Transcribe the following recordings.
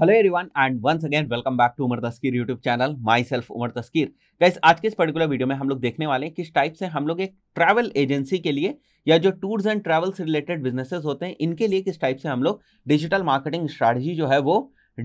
Hello everyone and once again welcome back to Umar Taskeer YouTube channel myself Umar Taskeer guys आज के इस particular video में हम लोग देखने वाले हैं किस टाइप से हम लोग एक ट्रैवल एजेंसी के लिए या जो tours and travels related businesses होते हैं इनके लिए किस टाइप से हम लोग डिजिटल मार्केटिंग स्ट्रैटेजी जो है वो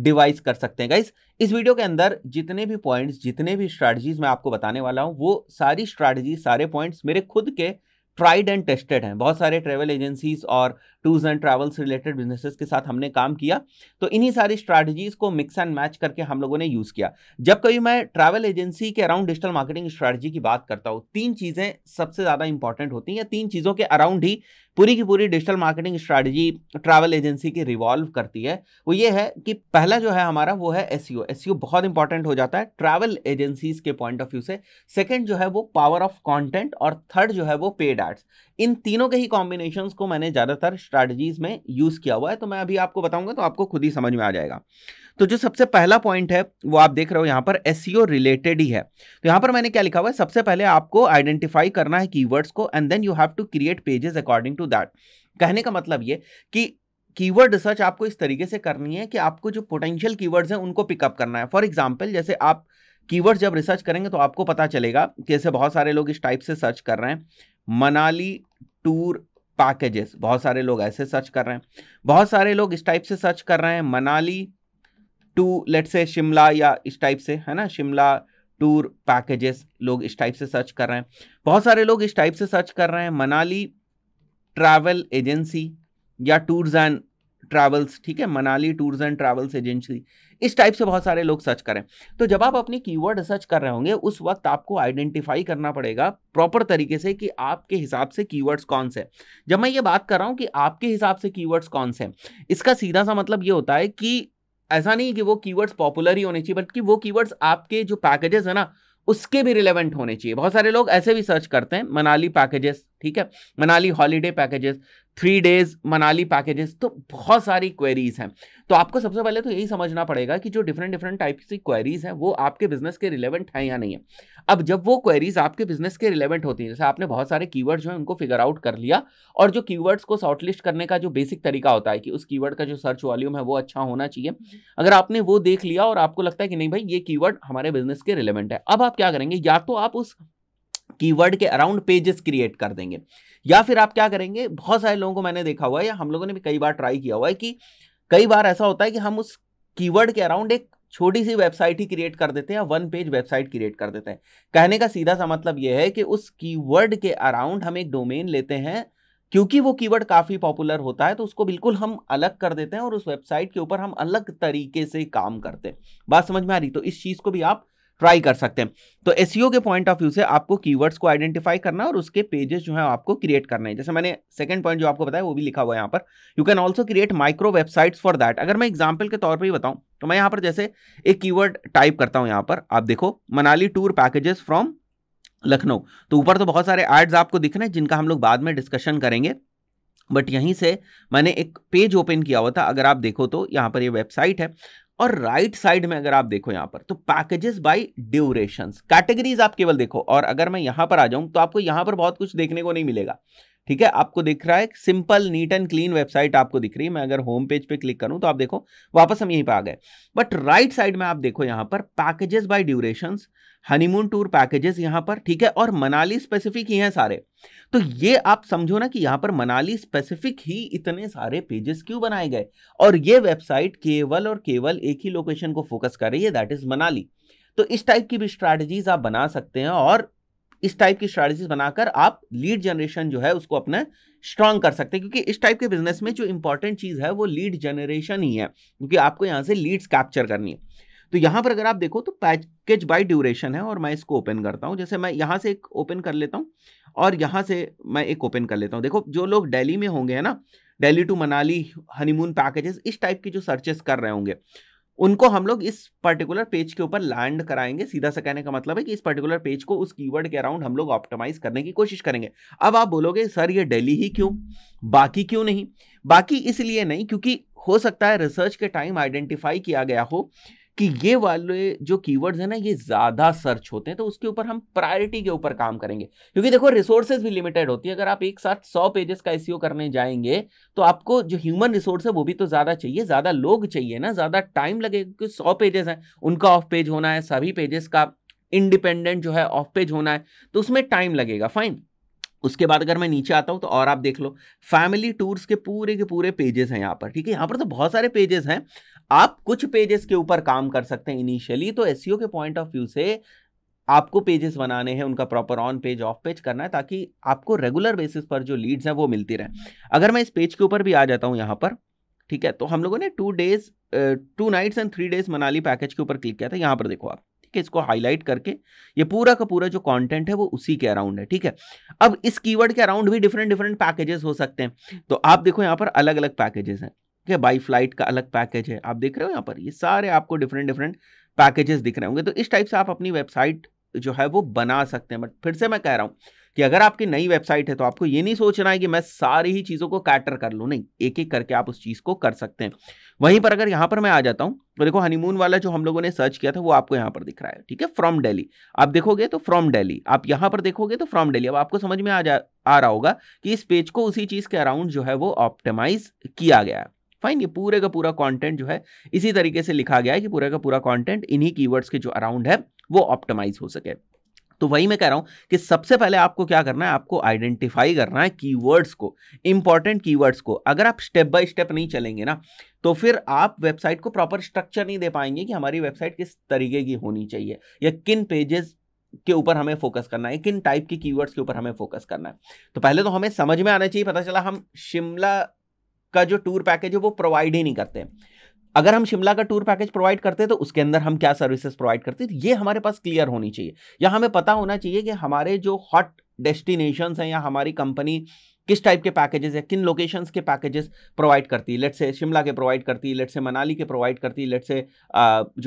डिवाइस कर सकते हैं गाइस इस वीडियो के अंदर जितने भी पॉइंट्स जितने भी स्ट्रैटेजीज मैं आपको बताने वाला हूँ वो सारी स्ट्रैटेजी सारे पॉइंट्स मेरे खुद के ट्राइड एंड टेस्टेड हैं बहुत सारे ट्रैवल एजेंसीज और tours and travels related businesses के साथ हमने काम किया तो इन्हीं सारी स्ट्रैटेजीज को मिक्स एंड मैच करके हम लोगों ने यूज़ किया जब कभी मैं ट्रैवल एजेंसी के अराउंड डिजिटल मार्केटिंग स्ट्रैटेजी की बात करता हूँ तीन चीज़ें सबसे ज़्यादा इंपॉर्टेंट होती हैं तीन चीज़ों के अराउंड ही पूरी की पूरी digital marketing strategy travel agency की रिवॉल्व करती है वो ये है कि पहला जो है हमारा वो है एस सी e e बहुत इंपॉर्टेंट हो जाता है ट्रैवल एजेंसीज के पॉइंट ऑफ व्यू से सेकेंड जो है वो पावर ऑफ कॉन्टेंट और थर्ड जो है वो पेड एड्स इन तीनों के ही कॉम्बिनेशन को मैंने ज़्यादातर स्ट्रैटेजीज में यूज़ किया हुआ है तो मैं अभी आपको बताऊंगा तो आपको खुद ही समझ में आ जाएगा तो जो सबसे पहला पॉइंट है वो आप देख रहे हो यहाँ पर एस रिलेटेड e ही है तो यहाँ पर मैंने क्या लिखा हुआ है सबसे पहले आपको आइडेंटिफाई करना है कीवर्ड्स को and then you have to create pages according to that कहने का मतलब ये कि कीवर्ड रिसर्च आपको इस तरीके से करनी है कि आपको जो पोटेंशियल कीवर्ड्स हैं उनको पिकअप करना है फॉर एग्जाम्पल जैसे आप कीवर्ड जब रिसर्च करेंगे तो आपको पता चलेगा कि जैसे बहुत सारे लोग इस टाइप से सर्च कर रहे हैं मनाली टूर पैकेजेस बहुत सारे लोग ऐसे सर्च कर रहे हैं बहुत सारे लोग इस टाइप से सर्च कर रहे हैं मनाली टू लेट से शिमला या इस टाइप से है ना शिमला टूर पैकेजेस लोग इस टाइप से सर्च कर रहे हैं बहुत सारे लोग इस टाइप से सर्च कर रहे हैं मनाली ट्रैवल एजेंसी या टूर्स एंड ट्रैवल्स ठीक है Manali tours and travels agency इस टाइप से बहुत सारे लोग सर्च करें तो जब आप अपनी कीवर्ड सर्च कर रहे होंगे उस वक्त आपको आइडेंटिफाई करना पड़ेगा प्रॉपर तरीके से कि आपके हिसाब से कीवर्ड्स कौन से जब मैं ये बात कर रहा हूँ कि आपके हिसाब से कीवर्ड्स कौन से इसका सीधा सा मतलब ये होता है कि ऐसा नहीं कि वो कीवर्ड्स पॉपुलर ही होने चाहिए बट कि वो कीवर्ड्स आपके जो पैकेजेस है ना उसके भी रिलेवेंट होने चाहिए बहुत सारे लोग ऐसे भी सर्च करते हैं मनाली पैकेजेस ठीक है Manali holiday packages three days Manali packages तो बहुत सारी क्वेरीज हैं तो आपको सबसे पहले तो यही समझना पड़ेगा कि जो डिफरेंट डिफरेंट टाइप की क्वेरीज हैं वो आपके बिजनेस के रिलेवेंट हैं या नहीं है अब जब वो क्वेरीज आपके बिजनेस के रिलेवेंट होती हैं जैसे आपने बहुत सारे कीवर्ड्स जो हैं उनको फिगर आउट कर लिया और जो कीवर्ड्स को शॉर्टलिस्ट करने का जो बेसिक तरीका होता है कि उस कीवर्ड का जो सर्च वॉल्यूम है वो अच्छा होना चाहिए अगर आपने वो देख लिया और आपको लगता है कि नहीं भाई ये कीवर्ड हमारे बिजनेस के रिलेवेंट है अब आप क्या करेंगे या तो आप उस कीवर्ड के अराउंड पेजेस क्रिएट कर देंगे या फिर आप क्या करेंगे बहुत सारे लोगों को मैंने देखा हुआ है या हम लोगों ने भी कई बार ट्राई किया हुआ है कि कई बार ऐसा होता है कि हम उस कीवर्ड के अराउंड एक छोटी सी वेबसाइट ही क्रिएट कर देते हैं या वन पेज वेबसाइट क्रिएट कर देते हैं कहने का सीधा सा मतलब यह है कि उस कीवर्ड के अराउंड हम एक डोमेन लेते हैं क्योंकि वो कीवर्ड काफ़ी पॉपुलर होता है तो उसको बिल्कुल हम अलग कर देते हैं और उस वेबसाइट के ऊपर हम अलग तरीके से काम करते हैं बात समझ में आ रही तो इस चीज़ को भी आप ट्राई कर सकते हैं तो एस e के पॉइंट ऑफ व्यू से आपको कीवर्ड्स को आइडेंटिफाई करना और उसके पेजेस जो है आपको क्रिएट करने हैं जैसे मैंने सेकंड पॉइंट जो आपको बताया वो भी लिखा हुआ है यहाँ पर you can also create micro websites for that अगर मैं एग्जाम्पल के तौर पर ही बताऊँ तो मैं यहाँ पर जैसे एक कीवर्ड टाइप करता हूँ यहाँ पर आप देखो Manali tour packages from Lucknow तो ऊपर तो बहुत सारे एड्स आपको दिख रहे हैं जिनका हम लोग बाद में डिस्कशन करेंगे बट यहीं से मैंने एक पेज ओपन किया हुआ था अगर आप देखो तो यहाँ पर ये वेबसाइट है और राइट right साइड में अगर आप देखो यहां पर तो पैकेजेस बाई ड्यूरेशन कैटेगरीज आप केवल देखो और अगर मैं यहां पर आ जाऊं तो आपको यहां पर बहुत कुछ देखने को नहीं मिलेगा ठीक है आपको दिख रहा है simple neat and clean website आपको दिख रही है मैं अगर होम पेज पे क्लिक करूं तो आप देखो वापस हम यहीं पे आ गए बट राइट साइड में आप देखो यहां पर packages by duration honeymoon tour packages यहां पर ठीक है और मनाली स्पेसिफिक ही हैं सारे तो ये आप समझो ना कि यहां पर मनाली स्पेसिफिक ही इतने सारे पेजेस क्यों बनाए गए और ये वेबसाइट केवल और केवल एक ही लोकेशन को फोकस कर रही है दैट इज मनाली तो इस टाइप की भी स्ट्रैटेजीज आप बना सकते हैं और इस टाइप की स्ट्रैटेजी बनाकर आप लीड जनरेशन जो है उसको अपने स्ट्रांग कर सकते हैं क्योंकि इस टाइप के बिजनेस में जो इंपॉर्टेंट चीज़ है वो लीड जनरेशन ही है क्योंकि आपको यहाँ से लीड्स कैप्चर करनी है तो यहाँ पर अगर आप देखो तो पैकेज बाय ड्यूरेशन है और मैं इसको ओपन करता हूँ जैसे मैं यहाँ से एक ओपन कर लेता हूँ और यहाँ से मैं एक ओपन कर लेता हूँ देखो जो लोग दिल्ली में होंगे है ना Delhi to Manali honeymoon packages इस टाइप की जो सर्चेस कर रहे होंगे उनको हम लोग इस पर्टिकुलर पेज के ऊपर लैंड कराएंगे सीधा सा कहने का मतलब है कि इस पर्टिकुलर पेज को उस कीवर्ड के अराउंड हम लोग ऑप्टिमाइज करने की कोशिश करेंगे अब आप बोलोगे सर ये डेली ही क्यों बाकी क्यों नहीं बाकी इसलिए नहीं क्योंकि हो सकता है रिसर्च के टाइम आइडेंटिफाई किया गया हो कि ये वाले जो कीवर्ड्स हैं ना ये ज़्यादा सर्च होते हैं तो उसके ऊपर हम प्रायोरिटी के ऊपर काम करेंगे क्योंकि देखो रिसोर्सेज भी लिमिटेड होती है अगर आप एक साथ सौ पेजेस का एस e करने जाएंगे तो आपको जो ह्यूमन रिसोर्स है वो भी तो ज़्यादा चाहिए ज़्यादा लोग चाहिए ना ज़्यादा टाइम लगेगा क्योंकि सौ पेजेस हैं उनका ऑफ पेज होना है सभी पेजेस का इंडिपेंडेंट जो है ऑफ पेज होना है तो उसमें टाइम लगेगा फाइन उसके बाद अगर मैं नीचे आता हूँ तो और आप देख लो फैमिली टूर्स के पूरे के पूरे पेजेस हैं यहाँ पर ठीक है यहाँ पर तो बहुत सारे पेजेस हैं आप कुछ पेजेस के ऊपर काम कर सकते हैं इनिशियली तो एस e के पॉइंट ऑफ व्यू से आपको पेजेस बनाने हैं उनका proper on page off page करना है ताकि आपको रेगुलर बेसिस पर जो लीड्स हैं वो मिलती रहे अगर मैं इस पेज के ऊपर भी आ जाता हूँ यहाँ पर ठीक है तो हम लोगों ने two days two nights and three days Manali package के ऊपर क्लिक किया था यहाँ पर देखो आप ठीक है इसको हाईलाइट करके ये पूरा का पूरा जो कॉन्टेंट है वो उसी के अराउंड है ठीक है अब इस कीवर्ड के अराउंड भी डिफरेंट डिफरेंट पैकेजेस हो सकते हैं तो आप देखो यहाँ पर अलग अलग पैकेजेस हैं ठीक है बाई फ्लाइट का अलग पैकेज है आप देख रहे हो यहाँ पर ये सारे आपको डिफरेंट डिफरेंट पैकेजेस दिख रहे होंगे तो इस टाइप से आप अपनी वेबसाइट जो है वो बना सकते हैं बट फिर से मैं कह रहा हूँ कि अगर आपकी नई वेबसाइट है तो आपको ये नहीं सोचना है कि मैं सारी ही चीज़ों को कैटर कर लूँ नहीं एक एक करके आप उस चीज़ को कर सकते हैं वहीं पर अगर यहाँ पर मैं आ जाता हूँ तो देखो हनीमून वाला जो हम लोगों ने सर्च किया था वो आपको यहाँ पर दिख रहा है ठीक है फ्रॉम डेली आप देखोगे तो फ्रॉम डेली आप यहाँ पर देखोगे तो फ्रॉम डेली अब आपको समझ में आ जा आ रहा होगा कि इस पेज को उसी चीज़ के अराउंड जो है वो ऑप्टिमाइज किया गया है फाइन ये पूरे का पूरा कंटेंट जो है इसी तरीके से लिखा गया है कि पूरे का पूरा कंटेंट इन्हीं कीवर्ड्स के जो अराउंड है वो ऑप्टिमाइज हो सके तो वही मैं कह रहा हूं कि सबसे पहले आपको क्या करना है आपको आइडेंटिफाई करना है कीवर्ड्स को इंपॉर्टेंट कीवर्ड्स को अगर आप स्टेप बाय स्टेप नहीं चलेंगे ना तो फिर आप वेबसाइट को प्रॉपर स्ट्रक्चर नहीं दे पाएंगे कि हमारी वेबसाइट किस तरीके की होनी चाहिए या किन पेजेस के ऊपर हमें फोकस करना है किन टाइप के कीवर्ड्स के ऊपर हमें फोकस करना है तो पहले तो हमें समझ में आना चाहिए पता चला हम शिमला का जो टूर पैकेज है वो प्रोवाइड ही नहीं करते अगर हम शिमला का टूर पैकेज प्रोवाइड करते तो उसके अंदर हम क्या सर्विसेज प्रोवाइड करते हैं ये हमारे पास क्लियर होनी चाहिए या हमें पता होना चाहिए कि हमारे जो हॉट डेस्टिनेशंस हैं या हमारी कंपनी किस टाइप के पैकेजेस है किन लोकेशंस के पैकेजेस प्रोवाइड करती है लेट से शिमला के प्रोवाइड करती है लेट से मनाली के प्रोवाइड करती है लेट से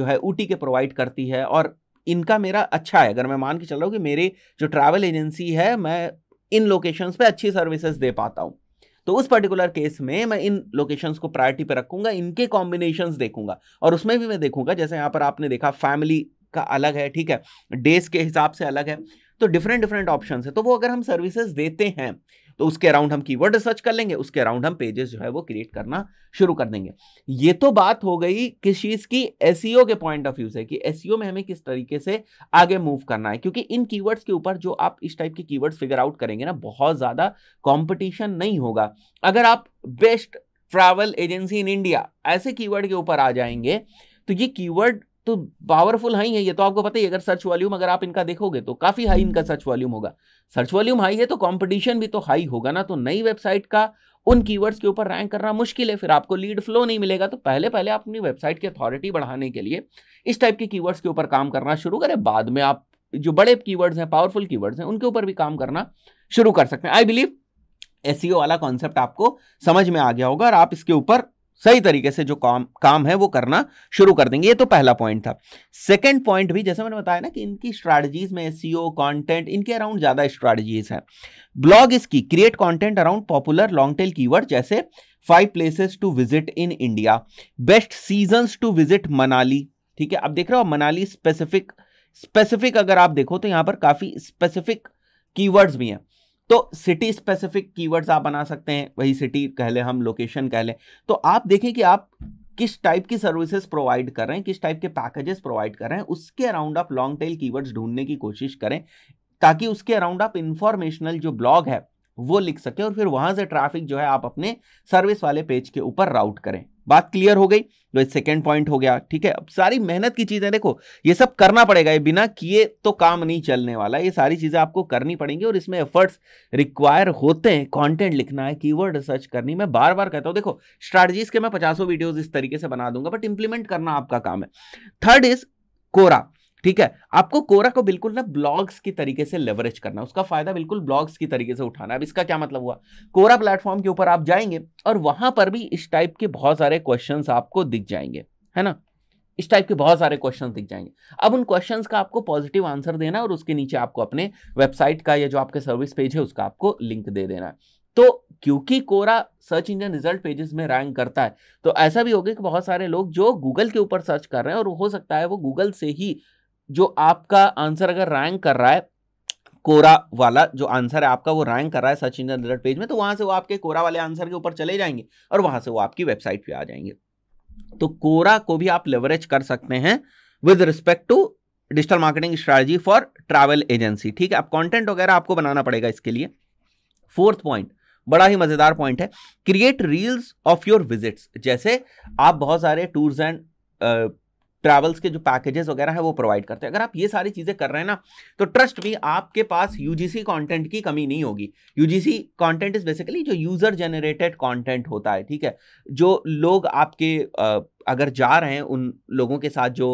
जो है ऊटी के प्रोवाइड करती है और इनका मेरा अच्छा है अगर मैं मान के चल रहा हूँ कि मेरी जो ट्रैवल एजेंसी है मैं इन लोकेशंस पे अच्छी सर्विसेज दे पाता हूँ तो उस पर्टिकुलर केस में मैं इन लोकेशंस को प्रायोरिटी पर रखूंगा इनके कॉम्बिनेशंस देखूंगा और उसमें भी मैं देखूंगा जैसे यहाँ पर आपने देखा फैमिली का अलग है ठीक है डेज के हिसाब से अलग है तो डिफरेंट डिफरेंट ऑप्शन है तो वो अगर हम सर्विसेज देते हैं तो उसके अराउंड हम कीवर्ड सर्च कर लेंगे उसके अराउंड हम पेजेस जो है वो क्रिएट करना शुरू कर देंगे ये तो बात हो गई किस चीज़ की एस e के पॉइंट ऑफ व्यू से कि एस e में हमें किस तरीके से आगे मूव करना है क्योंकि इन कीवर्ड्स के ऊपर जो आप इस टाइप के कीवर्ड्स फिगर आउट करेंगे ना बहुत ज़्यादा कॉम्पिटिशन नहीं होगा अगर आप best travel agency in India ऐसे कीवर्ड के ऊपर आ जाएंगे तो ये कीवर्ड तो पावरफुल हाई है ये तो आपको पता ही अगर सर्च वॉल्यूम अगर आप इनका देखोगे तो काफ़ी हाई इनका सर्च वॉल्यूम हम्म। होगा सर्च वॉल्यूम हाई है तो कॉम्पिटिशन भी तो हाई होगा ना तो नई वेबसाइट का उन कीवर्ड्स के ऊपर रैंक करना मुश्किल है फिर आपको लीड फ्लो नहीं मिलेगा तो पहले पहले आप अपनी वेबसाइट की अथॉरिटी बढ़ाने के लिए इस टाइप के कीवर्ड्स के ऊपर काम करना शुरू करें बाद में आप जो बड़े कीवर्ड्स हैं पावरफुल कीवर्ड्स हैं उनके ऊपर भी काम करना शुरू कर सकते हैं आई बिलीव एस वाला कॉन्सेप्ट आपको समझ में आ गया होगा और आप इसके ऊपर सही तरीके से जो काम काम है वो करना शुरू कर देंगे ये तो पहला पॉइंट था सेकंड पॉइंट भी जैसे मैंने बताया ना कि इनकी स्ट्रैटेजीज में एस कंटेंट e इनके अराउंड ज़्यादा स्ट्रैटेजीज हैं ब्लॉग इसकी create content around popular long tail keyword जैसे five places to visit in India best season to visit Manali ठीक है आप देख रहे हो मनाली स्पेसिफिक स्पेसिफिक अगर आप देखो तो यहाँ पर काफ़ी स्पेसिफिक कीवर्ड्स भी हैं तो सिटी स्पेसिफिक कीवर्ड्स आप बना सकते हैं वही सिटी कह लें हम लोकेशन कह लें तो आप देखें कि आप किस टाइप की सर्विसेज प्रोवाइड कर रहे हैं किस टाइप के पैकेजेस प्रोवाइड कर रहे हैं उसके अराउंड आप लॉन्ग टेल कीवर्ड्स ढूंढने की कोशिश करें ताकि उसके अराउंड आप इंफॉर्मेशनल जो ब्लॉग है वो लिख सके और फिर वहां से ट्रैफिक जो है आप अपने सर्विस वाले पेज के ऊपर राउट करें बात क्लियर हो गई तो सेकेंड पॉइंट हो गया ठीक है अब सारी मेहनत की चीज़ें देखो ये सब करना पड़ेगा ये बिना किए तो काम नहीं चलने वाला ये सारी चीज़ें आपको करनी पड़ेंगी और इसमें एफर्ट्स रिक्वायर होते हैं कंटेंट लिखना है कीवर्ड रिसर्च करनी मैं बार बार कहता हूं देखो स्ट्रैटेजीज के मैं पचासों वीडियोज इस तरीके से बना दूंगा बट इंप्लीमेंट करना आपका काम है थर्ड इज कोरा ठीक है आपको कोरा को बिल्कुल ना ब्लॉग्स की तरीके से लेवरेज करना है उसका फायदा बिल्कुल ब्लॉग्स की तरीके से उठाना अब इसका क्या मतलब हुआ कोरा प्लेटफॉर्म के ऊपर आप जाएंगे और वहां पर भी इस टाइप के बहुत सारे क्वेश्चन आपको दिख जाएंगे है ना इस टाइप के बहुत सारे क्वेश्चन दिख जाएंगे अब उन क्वेश्चन का आपको पॉजिटिव आंसर देना और उसके नीचे आपको अपने वेबसाइट का या जो आपके सर्विस पेज है उसका आपको लिंक दे देना है तो क्योंकि Quora search engine result pages में रैंक करता है तो ऐसा भी होगा कि बहुत सारे लोग जो गूगल के ऊपर सर्च कर रहे हैं और हो सकता है वो गूगल से ही जो आपका आंसर अगर रैंक कर रहा है कोरा वाला जो आंसर है आपका वो रैंक कर रहा है सचिन रिजल्ट पेज में तो वहां से वो आपके कोरा वाले आंसर के ऊपर चले जाएंगे और वहां से वो आपकी वेबसाइट पे आ जाएंगे तो कोरा को भी आप लेवरेज कर सकते हैं with respect to digital marketing strategy for travel agency ठीक है आप कंटेंट वगैरह आपको बनाना पड़ेगा इसके लिए फोर्थ पॉइंट बड़ा ही मज़ेदार पॉइंट है create reels of your visits जैसे आप बहुत सारे टूर्स एंड ट्रैवल्स के जो पैकेजेस वगैरह है वो प्रोवाइड करते हैं अगर आप ये सारी चीज़ें कर रहे हैं ना तो ट्रस्ट भी आपके पास यूजीसी कंटेंट की कमी नहीं होगी यूजीसी कंटेंट इज़ बेसिकली जो यूज़र जनरेटेड कंटेंट होता है ठीक है जो लोग आपके अगर जा रहे हैं उन लोगों के साथ जो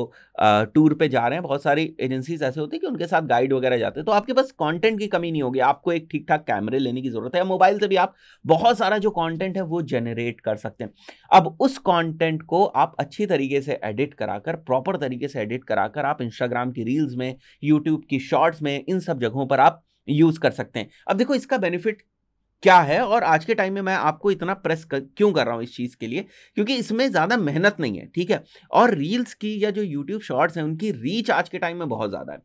टूर पे जा रहे हैं बहुत सारी एजेंसीज ऐसे होती है कि उनके साथ गाइड वगैरह जाते हैं तो आपके पास कंटेंट की कमी नहीं होगी आपको एक ठीक ठाक कैमरे लेने की ज़रूरत है मोबाइल से भी आप बहुत सारा जो कंटेंट है वो जनरेट कर सकते हैं अब उस कंटेंट को आप अच्छी तरीके से एडिट कराकर प्रॉपर तरीके से एडिट कराकर आप इंस्टाग्राम की रील्स में यूट्यूब की शॉर्ट्स में इन सब जगहों पर आप यूज़ कर सकते हैं अब देखो इसका बेनिफिट क्या है और आज के टाइम में मैं आपको इतना प्रेस कर, क्यों कर रहा हूँ इस चीज़ के लिए क्योंकि इसमें ज़्यादा मेहनत नहीं है ठीक है और रील्स की या जो यूट्यूब शॉर्ट्स हैं उनकी रीच आज के टाइम में बहुत ज़्यादा है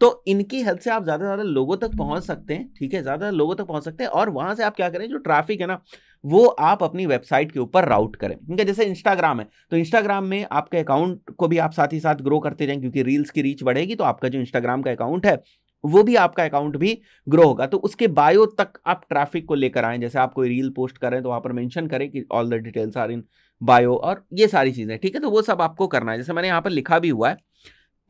तो इनकी हेल्प से आप ज़्यादा से ज़्यादा लोगों तक पहुँच सकते हैं ठीक है ज़्यादा लोगों तक पहुँच सकते हैं और वहाँ से आप क्या करें जो ट्रैफिक है ना वो आप अपनी वेबसाइट के ऊपर राउट करें ठीक है जैसे इंस्टाग्राम है तो इंस्टाग्राम में आपके अकाउंट को भी आप साथ ही साथ ग्रो करते जाएं क्योंकि रील्स की रीच बढ़ेगी तो आपका जो इंस्टाग्राम का अकाउंट है वो भी आपका अकाउंट भी ग्रो होगा तो उसके बायो तक आप ट्रैफिक को लेकर आए जैसे आप कोई रील पोस्ट करें तो वहां पर मेंशन करें कि all the details are in bio और ये सारी चीज़ें ठीक है तो वो सब आपको करना है जैसे मैंने यहां पर लिखा भी हुआ है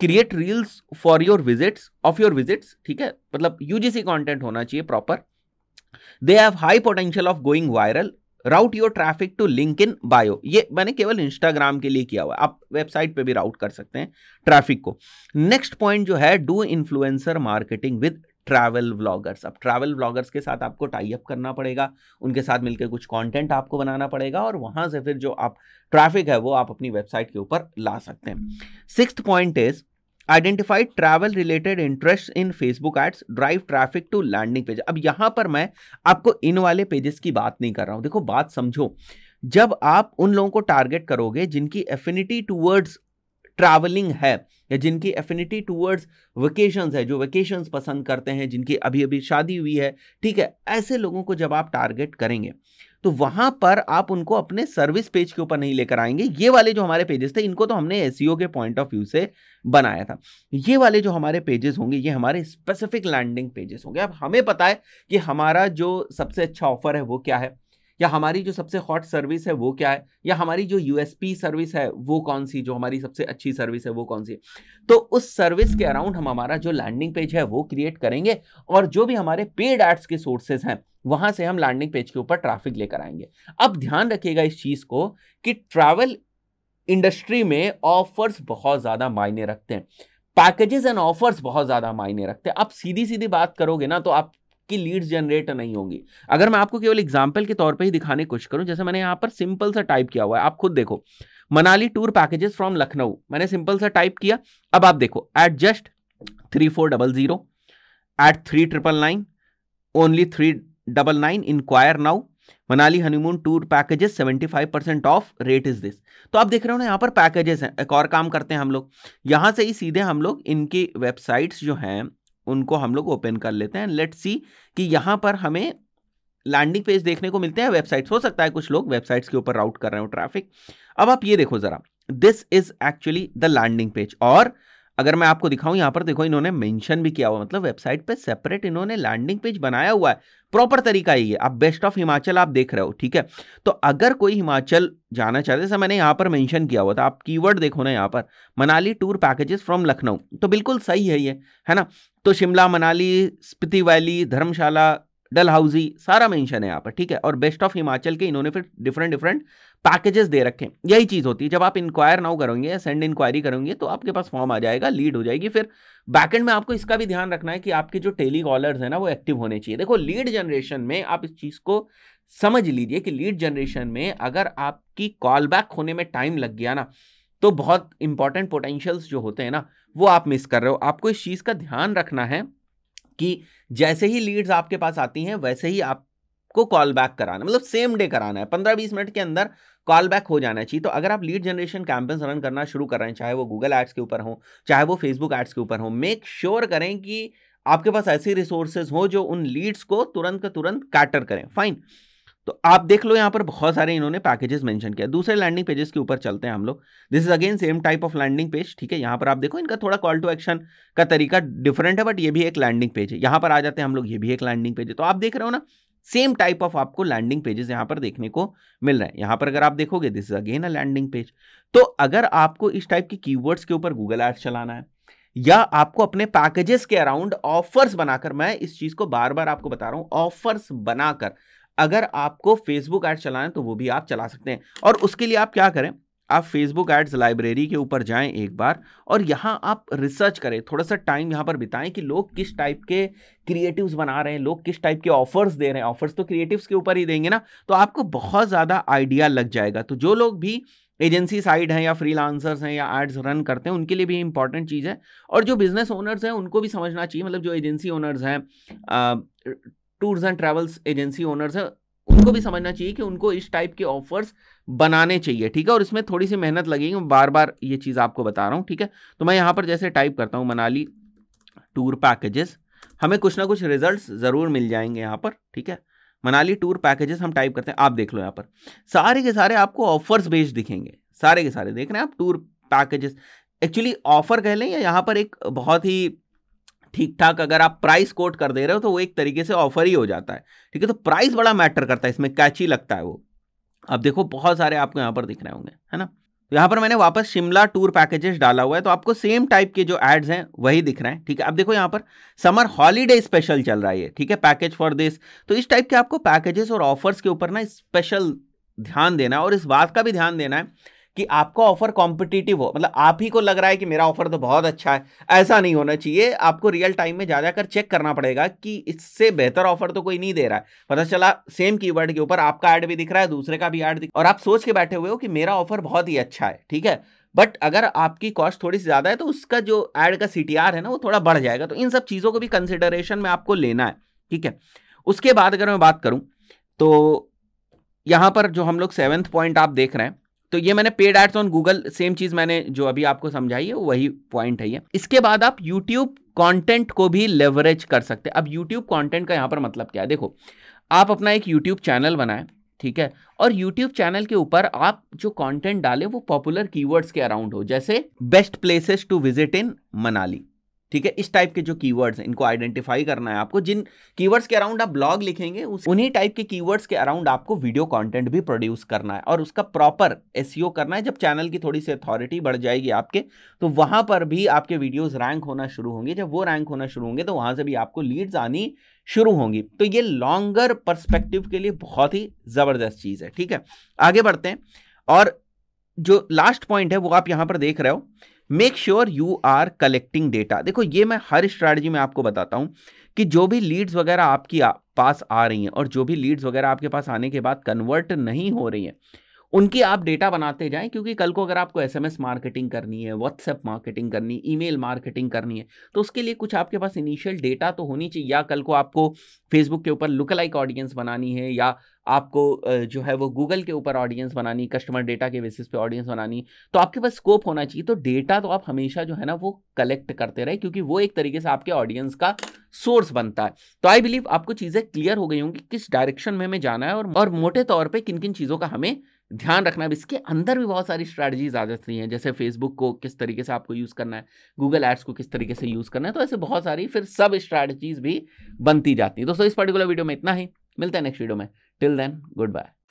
create reels for your visits of your visits ठीक है मतलब यूजीसी कॉन्टेंट होना चाहिए proper they have high potential of going viral route your traffic to link in bio ये मैंने केवल इंस्टाग्राम के लिए किया हुआ आप वेबसाइट पे भी राउट कर सकते हैं ट्रैफिक को नेक्स्ट पॉइंट जो है do influencer marketing with travel vloggers अब ट्रैवल व्लॉगर्स के साथ आपको टाई अप करना पड़ेगा उनके साथ मिलकर कुछ कंटेंट आपको बनाना पड़ेगा और वहां से फिर जो आप ट्रैफिक है वो आप अपनी वेबसाइट के ऊपर ला सकते हैं six point is identified travel related interest in Facebook ads drive traffic to landing page अब यहाँ पर मैं आपको इन वाले पेजेस की बात नहीं कर रहा हूँ देखो बात समझो जब आप उन लोगों को टारगेट करोगे जिनकी एफिनिटी टूवर्ड्स ट्रैवलिंग है या जिनकी एफिनिटी टूवर्ड्स वेकेशंस है जो वेकेशंस पसंद करते हैं जिनकी अभी अभी शादी हुई है ठीक है ऐसे लोगों को जब आप टारगेट करेंगे तो वहां पर आप उनको अपने सर्विस पेज के ऊपर नहीं लेकर आएंगे ये वाले जो हमारे पेजेस थे इनको तो हमने एस e के पॉइंट ऑफ व्यू से बनाया था ये वाले जो हमारे पेजेस होंगे ये हमारे स्पेसिफिक लैंडिंग पेजेस होंगे अब हमें पता है कि हमारा जो सबसे अच्छा ऑफर है वो क्या है या हमारी जो सबसे हॉट सर्विस है वो क्या है या हमारी जो यूएसपी सर्विस है वो कौन सी जो हमारी सबसे अच्छी सर्विस है वो कौन सी तो उस सर्विस के अराउंड हम हमारा जो लैंडिंग पेज है वो क्रिएट करेंगे और जो भी हमारे पेड एड्स के सोर्सेज हैं वहां से हम लैंडिंग पेज के ऊपर ट्रैफिक लेकर आएंगे अब ध्यान रखिएगा इस चीज़ को कि ट्रैवल इंडस्ट्री में ऑफर्स बहुत ज़्यादा मायने रखते हैं पैकेजेस एंड ऑफर्स बहुत ज़्यादा मायने रखते हैं आप सीधी सीधी बात करोगे ना तो आप की लीड्स जनरेट नहीं होंगी अगर मैं आपको केवल एग्जाम्पल के तौर पर ही दिखाने की कोशिश करूँ जैसे मैंने यहाँ पर सिंपल सा टाइप किया हुआ है आप खुद देखो Manali tour packages from Lucknow मैंने सिंपल सा टाइप किया अब आप देखो at just three four double zero eight three triple nine only three double nine enquire now Manali honeymoon tour packages 75 percent off rate is this तो आप देख रहे हो ना यहाँ पर पैकेजेस हैं एक और काम करते हैं हम लोग यहाँ से ही सीधे हम लोग इनकी वेबसाइट्स जो हैं उनको हम लोग ओपन कर लेते हैं लेट सी कि यहाँ पर हमें लैंडिंग पेज देखने को मिलते हैं वेबसाइट्स हो सकता है कुछ लोग वेबसाइट्स के ऊपर राउट कर रहे हो ट्रैफिक अब आप ये देखो ज़रा this is actually the landing page और अगर मैं आपको दिखाऊं यहां पर देखो इन्होंने मेंशन भी किया हुआ मतलब वेबसाइट पे सेपरेट इन्होंने लैंडिंग पेज बनाया हुआ है प्रॉपर तरीका यही है आप बेस्ट ऑफ हिमाचल आप देख रहे हो ठीक है तो अगर कोई हिमाचल जाना चाहते जैसे मैंने यहाँ पर मेंशन किया हुआ था आप कीवर्ड देखो ना यहाँ पर Manali tour packages from Lucknow तो बिल्कुल सही है ये है ना तो शिमला मनाली स्पिति वैली धर्मशाला डल सारा मेंशन है यहाँ पर ठीक है और बेस्ट ऑफ हिमाचल के इन्होंने फिर डिफरेंट डिफरेंट पैकेजेस दे रखें यही चीज़ होती है जब आप इंक्वायर नाउ करोगे सेंड इंक्वायरी करोगे तो आपके पास फॉर्म आ जाएगा लीड हो जाएगी फिर बैकेंड में आपको इसका भी ध्यान रखना है कि आपके जो टेली कॉलर्स हैं ना वो एक्टिव होने चाहिए देखो लीड जनरेशन में आप इस चीज़ को समझ लीजिए कि लीड जनरेशन में अगर आपकी कॉल बैक होने में टाइम लग गया ना तो बहुत इंपॉर्टेंट पोटेंशियल्स जो होते हैं ना वो आप मिस कर रहे हो आपको इस चीज़ का ध्यान रखना है कि जैसे ही लीड्स आपके पास आती हैं वैसे ही आप को कॉल बैक कराना मतलब सेम डे कराना है पंद्रह बीस मिनट के अंदर कॉल बैक हो जाना चाहिए तो अगर आप लीड जनरेशन कैंपेन रन करना शुरू कर रहे हैं चाहे वो गूगल एड्स के ऊपर हो चाहे वो फेसबुक एड्स के ऊपर हो मेक श्योर करें कि आपके पास ऐसी रिसोर्सेज हो जो उन लीड्स को तुरंत का तुरंत कैटर करें फाइन तो आप देख लो यहाँ पर बहुत सारे इन्होंने पैकेजेस मेंशन किया दूसरे लैंडिंग पेजेस के ऊपर चलते हैं हम लोग this is again same type of landing page ठीक है यहाँ पर आप देखो इनका थोड़ा कॉल टू एक्शन का तरीका डिफरेंट है बट ये भी एक लैंडिंग पेज है यहाँ पर आ जाते हैं हम लोग ये भी एक लैंडिंग पेज है तो आप देख रहे हो ना सेम टाइप ऑफ आपको लैंडिंग पेजेस यहां पर देखने को मिल रहे हैं यहां पर अगर आप देखोगे this is again a landing page तो अगर आपको इस टाइप के कीवर्ड्स के ऊपर गूगल एड्स चलाना है या आपको अपने पैकेजेस के अराउंड ऑफर्स बनाकर मैं इस चीज़ को बार बार आपको बता रहा हूं ऑफर्स बनाकर अगर आपको फेसबुक ऐड चलाना है तो वो भी आप चला सकते हैं और उसके लिए आप क्या करें आप फेसबुक एड्स लाइब्रेरी के ऊपर जाएं एक बार और यहाँ आप रिसर्च करें थोड़ा सा टाइम यहाँ पर बिताएं कि लोग किस टाइप के क्रिएटिव्स बना रहे हैं लोग किस टाइप के ऑफर्स दे रहे हैं ऑफर्स तो क्रिएटिव्स के ऊपर ही देंगे ना तो आपको बहुत ज़्यादा आइडिया लग जाएगा तो जो लोग भी एजेंसी साइड हैं या फ्री हैं या एड्स रन करते हैं उनके लिए भी इंपॉर्टेंट चीज़ है और जो बिजनेस ओनर्स हैं उनको भी समझना चाहिए मतलब जो एजेंसी ओनर्स हैं tours and travels agency owners हैं उनको भी समझना चाहिए कि उनको इस टाइप के ऑफर्स बनाने चाहिए ठीक है और इसमें थोड़ी सी मेहनत लगेगी मैं बार बार ये चीज़ आपको बता रहा हूँ ठीक है तो मैं यहाँ पर जैसे टाइप करता हूँ मनाली टूर पैकेजेस हमें कुछ ना कुछ रिजल्ट्स ज़रूर मिल जाएंगे यहाँ पर ठीक है मनाली टूर पैकेजेस हम टाइप करते हैं आप देख लो यहाँ पर सारे के सारे आपको ऑफर्स बेच दिखेंगे सारे के सारे देख रहे हैं आप टूर पैकेजेस एक्चुअली ऑफर कह लें या यहाँ पर एक बहुत ही ठीक ठाक अगर आप प्राइस कोट कर दे रहे हो तो वो एक तरीके से ऑफर ही हो जाता है ठीक है तो प्राइस बड़ा मैटर करता है इसमें कैची लगता है वो अब देखो बहुत सारे आपको यहाँ पर दिख रहे होंगे है ना तो यहाँ पर मैंने वापस शिमला टूर पैकेजेस डाला हुआ है तो आपको सेम टाइप के जो एड्स हैं वही दिख रहे हैं ठीक है अब देखो यहाँ पर समर हॉलीडे स्पेशल चल रहा है ठीक है पैकेज फॉर दिस तो इस टाइप के आपको पैकेजेस और ऑफर्स के ऊपर ना स्पेशल ध्यान देना है और इस बात का भी ध्यान देना है कि आपका ऑफर कॉम्पिटिटिव हो मतलब आप ही को लग रहा है कि मेरा ऑफर तो बहुत अच्छा है ऐसा नहीं होना चाहिए आपको रियल टाइम में जा जाकर चेक करना पड़ेगा कि इससे बेहतर ऑफर तो कोई नहीं दे रहा है पता चला सेम कीवर्ड के ऊपर आपका ऐड भी दिख रहा है दूसरे का भी ऐड दिख और आप सोच के बैठे हुए हो कि मेरा ऑफर बहुत ही अच्छा है ठीक है बट अगर आपकी कॉस्ट थोड़ी सी ज़्यादा है तो उसका जो एड का सी है ना वो थोड़ा बढ़ जाएगा तो इन सब चीज़ों को भी कंसिडरेशन में आपको लेना है ठीक है उसके बाद अगर मैं बात करूँ तो यहाँ पर जो हम लोग सेवन्थ पॉइंट आप देख रहे हैं तो ये मैंने paid ads on Google same चीज मैंने जो अभी आपको समझाई है वही पॉइंट है ये इसके बाद आप यूट्यूब कंटेंट को भी लेवरेज कर सकते हैं अब यूट्यूब कंटेंट का यहाँ पर मतलब क्या है देखो आप अपना एक यूट्यूब चैनल बनाएं ठीक है और यूट्यूब चैनल के ऊपर आप जो कंटेंट डालें वो पॉपुलर कीवर्ड्स के अराउंड हो जैसे best places to visit in Manali ठीक है इस टाइप के जो कीवर्ड्स हैं इनको आइडेंटिफाई करना है आपको जिन कीवर्ड्स के अराउंड आप ब्लॉग लिखेंगे उस उन्हीं टाइप के कीवर्ड्स के अराउंड आपको वीडियो कंटेंट भी प्रोड्यूस करना है और उसका प्रॉपर एसईओ e करना है जब चैनल की थोड़ी सी अथॉरिटी बढ़ जाएगी आपके तो वहाँ पर भी आपके वीडियोज़ रैंक होना शुरू होंगे जब वो रैंक होना शुरू होंगे तो वहाँ से भी आपको लीड्स आनी शुरू होंगी तो ये लॉन्गर परस्पेक्टिव के लिए बहुत ही ज़बरदस्त चीज़ है ठीक है आगे बढ़ते हैं और जो लास्ट पॉइंट है वो आप यहाँ पर देख रहे हो make sure you are collecting data देखो ये मैं हर स्ट्रैटेजी में आपको बताता हूँ कि जो भी लीड्स वगैरह आपकी आ, पास आ रही हैं और जो भी लीड्स वगैरह आपके पास आने के बाद कन्वर्ट नहीं हो रही हैं उनकी आप डेटा बनाते जाएं क्योंकि कल को अगर आपको एसएमएस मार्केटिंग करनी है व्हाट्सएप मार्केटिंग करनी है ईमेल मार्केटिंग करनी है तो उसके लिए कुछ आपके पास इनिशियल डेटा तो होनी चाहिए या कल को आपको फेसबुक के ऊपर लुकलाइक ऑडियंस बनानी है या आपको जो है वो गूगल के ऊपर ऑडियंस बनानी कस्टमर डेटा के बेसिस पे ऑडियंस बनानी तो आपके पास स्कोप होना चाहिए तो डेटा तो आप हमेशा जो है ना वो कलेक्ट करते रहे क्योंकि वो एक तरीके से आपके ऑडियंस का सोर्स बनता है तो आई बिलीव आपको चीज़ें क्लियर हो गई होंगी किस डायरेक्शन में हमें जाना है और, और मोटे तौर पर किन किन चीज़ों का हमें ध्यान रखना अब इसके अंदर भी बहुत सारी स्ट्रैटेजीज आ जाती हैं जैसे फेसबुक को किस तरीके से आपको यूज़ करना है गूगल एड्स को किस तरीके से यूज़ करना है तो ऐसे बहुत सारी फिर सब स्ट्रैटेजीज भी बनती जाती हैं दोस्तों इस पर्टिकुलर वीडियो में इतना ही मिलता है नेक्स्ट वीडियो में टिल देन गुड बाय